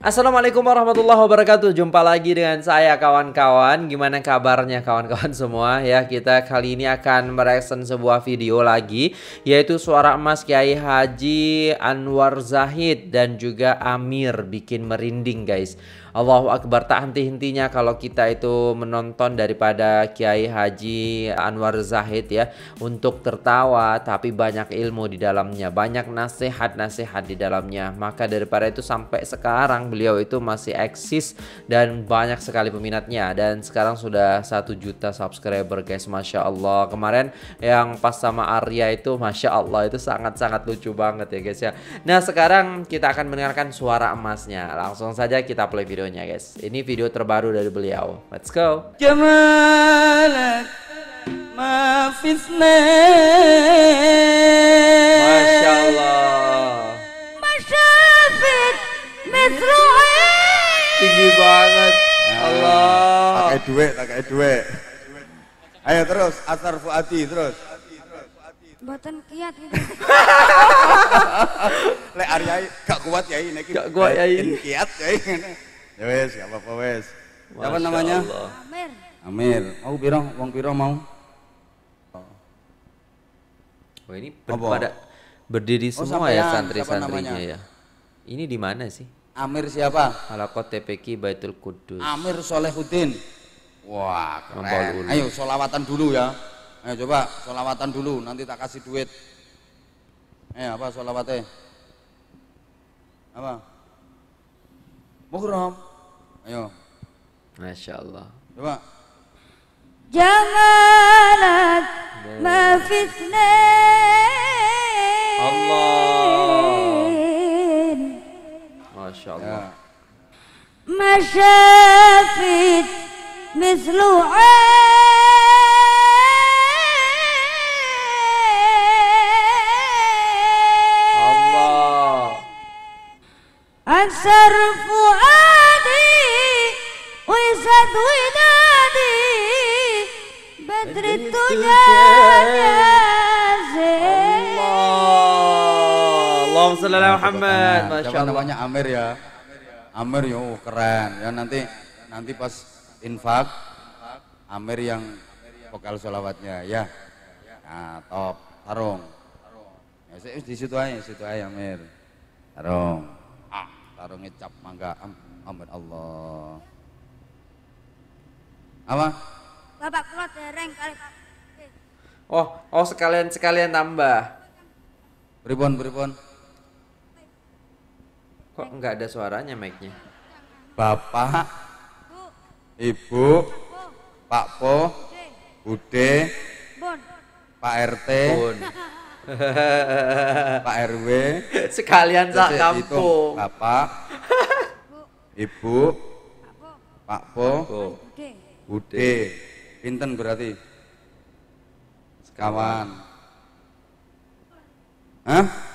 Assalamualaikum warahmatullahi wabarakatuh. Jumpa lagi dengan saya kawan-kawan. Gimana kabarnya kawan-kawan semua? Ya, kita kali ini akan mereaction sebuah video lagi yaitu suara emas Kiai Haji Anwar Zahid dan juga Amir bikin merinding, guys. Allahu Akbar tak henti-hentinya kalau kita itu menonton daripada Kiai Haji Anwar Zahid ya untuk tertawa tapi banyak ilmu di dalamnya, banyak nasihat-nasihat di dalamnya. Maka daripada itu sampai sekarang beliau itu masih eksis dan banyak sekali peminatnya dan sekarang sudah satu juta subscriber guys Masya Allah kemarin yang pas sama Arya itu Masya Allah itu sangat-sangat lucu banget ya guys ya Nah sekarang kita akan mendengarkan suara emasnya langsung saja kita play videonya guys ini video terbaru dari beliau let's go Masya Allah Mesroe. Tinggi banget. Ya. Allah. Tak kayak duit, tak kayak duit. Ayo terus, Asar Fuati terus. Boten kiat gitu. Lek Arya, gak kuat ya ini. Gak kuat ya ini. Kiat ya ini. Ya wes, gak apa-apa wes. Siapa namanya? Amir. Amir. Mau piro? Wong piro mau? Oh ini ber pada berdiri oh, semua oh, ya santri-santrinya ya. Ini di mana sih? Amir siapa? Halakot TPQ Baitul Kudus. Amir Solehudin. Wah, keren. Ayo solawatan dulu ya. Ayo coba solawatan dulu, nanti tak kasih duit. Eh apa solawatnya? Apa? Mukrom. Ayo. Masya Allah. Coba. Janganlah mafitnah. Allah. ما شاء الله آه. ما شافت مثله عين الله انسر فؤادي ويسد ودادي بدر الدجاجه Allahumma salli ala Muhammad. Allah. namanya Amir ya. Amir yo oh, keren. Ya nanti nanti pas infak Amir yang vokal solawatnya ya. Nah, top. Tarung. Ya, saya di situ aja, situ aja Amir. Tarung. Ah, tarung ngecap mangga. Am, amin Allah. Apa? Bapak kula dereng kali Oh, oh sekalian sekalian tambah. beribon beribon. Kok nggak ada suaranya mic-nya? Bapak, Ibu, Pak Po, Bude, Pak RT, Pak RW, sekalian sak kampung. Bapak, Ibu, Pak Po, Bude, Pinten berarti. Sekawan. Hah?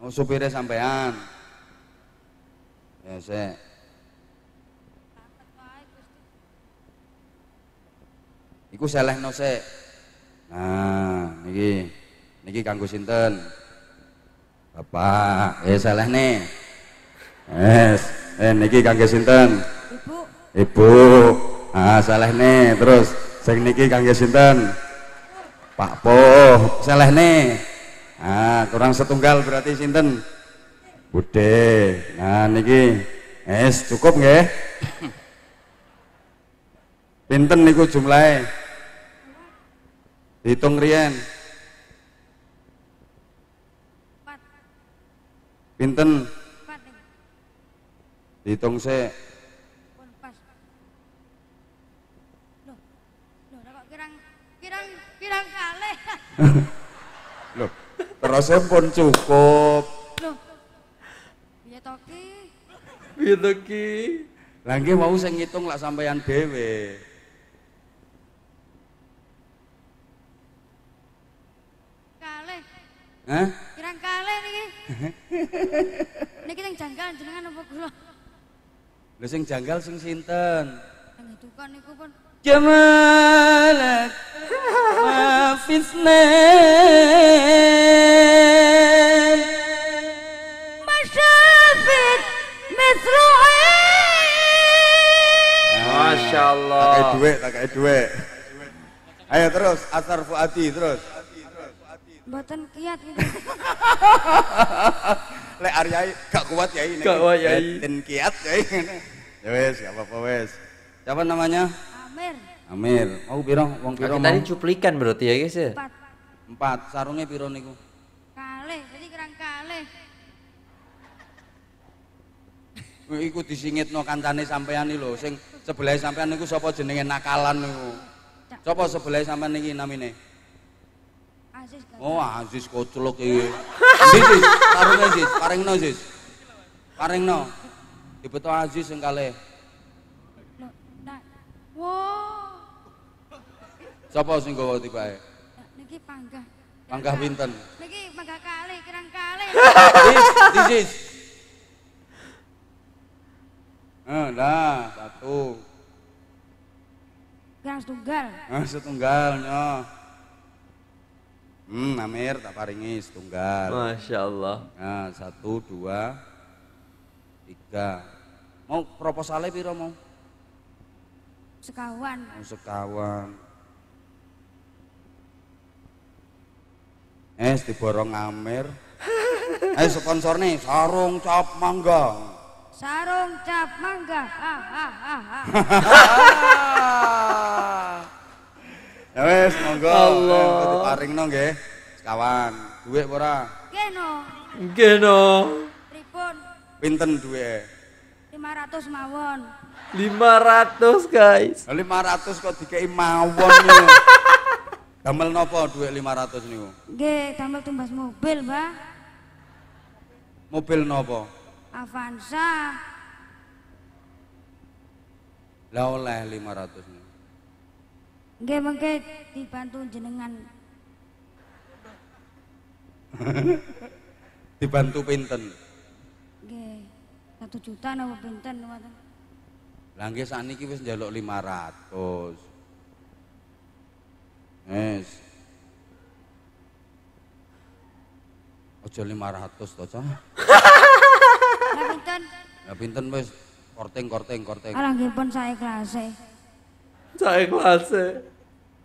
Oh, supirnya sampean. Ya, saya. Iku no se. Nah, niki. Niki kanggo sinten? Bapak, eh selehne. Yes, eh niki kanggo sinten? Ibu. Ibu. Ah, nih. terus sing niki kanggo sinten? Pak Po, nih ah kurang setunggal berarti sinten Bude nah niki es cukup nggih pinten niku jumlahnya hitung rian pinten hitung c saya pun cukup. Loh. Piye to ki? Piye Lah mau sing ngitung lak sampeyan dhewe. Kalih. Hah? Kirang janggal jenengan apa kula? Lho sing janggal sing sinten? pun جمالك ما في اثنين ما شافت مثل عين ما شاء الله duit pakai duit ayo terus asar fuati terus Buatan kiat gitu. Lek Aryai gak kuat yai. Gak kuat yai. Den kiat yai. Ya, ya wes, apa-apa wes. Siapa namanya? Amir, mau piro wong piro? Kita ini cuplikan berarti ya guys ya. Empat. Empat. Sarungnya piro niku? Kale, jadi kurang kalih. Ikut iku no kancane sampean iki lho, sing sebelah sampean niku sopo jenenge nakalan niku? Sopo sebelah sampean niki namine? Aziz. Oh, Aziz kocelok Aziz, Sarung Aziz, paring no Aziz, paring no. Dibeto Aziz sing kale. Wow. Sapa sing gawa tibae? Niki panggah. Panggah pinten? Niki panggah kali, kirang kali. This, this is. Eh, nah, satu. Kirang setunggal. Eh, setunggal nyo. Hmm, Amir tak paringi setunggal. Masya Allah. Nah, satu, dua, tiga. Mau proposalnya piro mau? Sekawan. Oh, sekawan. Es eh, borong Amir. Ayo eh, sponsor nih sarung cap mangga. Sarung cap mangga. Ah, ah, ah, ah. ya wes monggo. Allah. Eh, Paring nong ya. Sekawan. Duit pora. Geno. Geno. Ribun. Pinten duit. 500 mawon. 500 guys. 500 kok dikei mawon. Damel nopo duit 500 niku? Nggih, damel tumbas mobil, ba. Mobil nopo? Avanza. Lah oleh 500 niku. Nggih, mengke dibantu jenengan. dibantu pinten? Nggih. 1 juta napa pinten ngoten? Lah nggih sakniki wis njaluk 500. Yes. Aja 500 to, Cah. Lah pinten? Lah pinten wis korting korting korting. Alah nggih pun saekhlas e. Saekhlas e.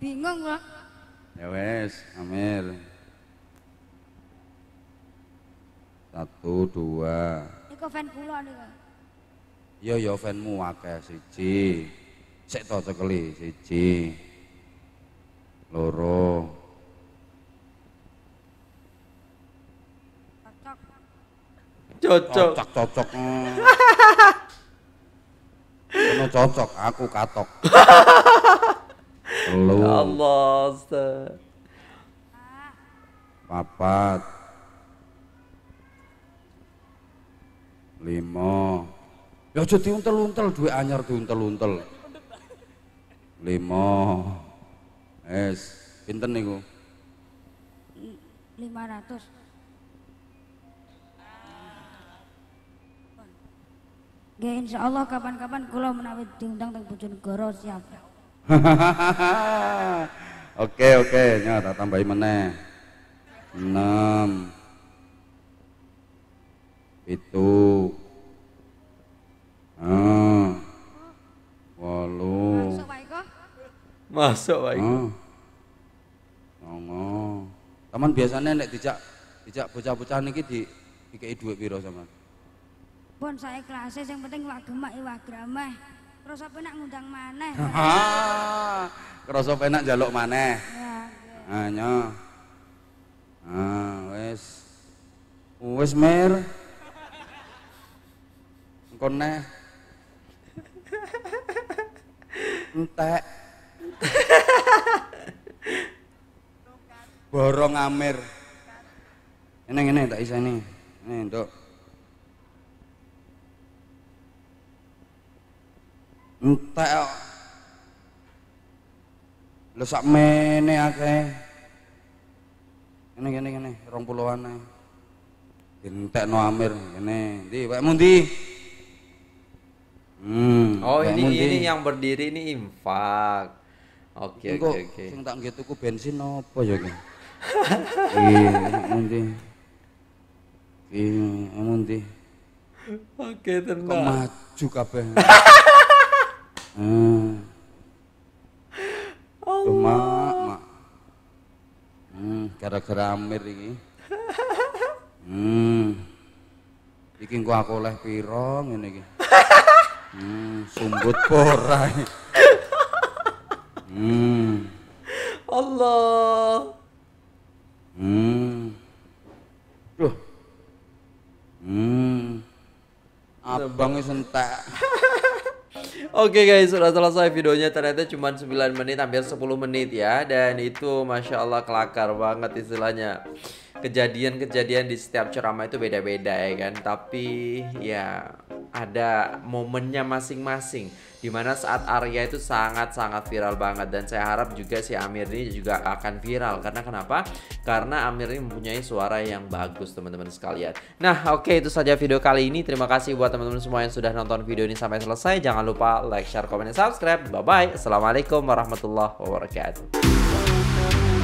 Bingung kok. Ya wes, Amir. Satu, dua. Niku fan nih kok? Yo iya, yo iya, fanmu akeh siji. Sik to cekeli siji loro cocok cocok cocok Kono cocok aku katok Ya Allah papat lima ya jadi untel untel duwe anyar diuntel-untel lima es pinter pinten lima ratus Ya insya Allah kapan-kapan kula menawi diundang teng Bojonegoro siap. oke oke, nyata tambahi meneh. enam itu Masuk wae. Oh. Songo. Taman biasanya nek dijak dijak bocah-bocah niki di dikei dhuwit pira sama. Pun saya kelas yang penting wak gemak ya wak grameh. Krasa penak ngundang maneh. Krasa penak njaluk maneh. Ya. Anyo. Ya. Ah, wis. Wis mer. Engko neh. Entek. Borong Amir. Ini ini tak bisa ini. Ini untuk. Entek. Lu sak mene akeh. Ini ini ini rong puluhan Entek no Amir ini. di, Pak Mundi. Hmm, oh ini ini yang berdiri ini infak. Oke oke oke. Sing tak nggih tuku bensin apa ya iya mending iya mending oke tenang kok maju kabeh hmm. cuma mak hmm, gara-gara amir ini hmm iki engko aku oleh pira ngene iki hmm sumbut ora hmm Allah Hmm. Duh. Hmm. Abangnya sentak. Oke okay guys, sudah selesai videonya ternyata cuma 9 menit hampir 10 menit ya Dan itu Masya Allah kelakar banget istilahnya Kejadian-kejadian di setiap ceramah itu beda-beda ya kan Tapi ya ada momennya masing-masing dimana saat Arya itu sangat-sangat viral banget dan saya harap juga si Amir ini juga akan viral karena kenapa? karena Amir ini mempunyai suara yang bagus teman-teman sekalian nah oke okay, itu saja video kali ini terima kasih buat teman-teman semua yang sudah nonton video ini sampai selesai jangan lupa like, share, komen, dan subscribe bye-bye Assalamualaikum warahmatullahi wabarakatuh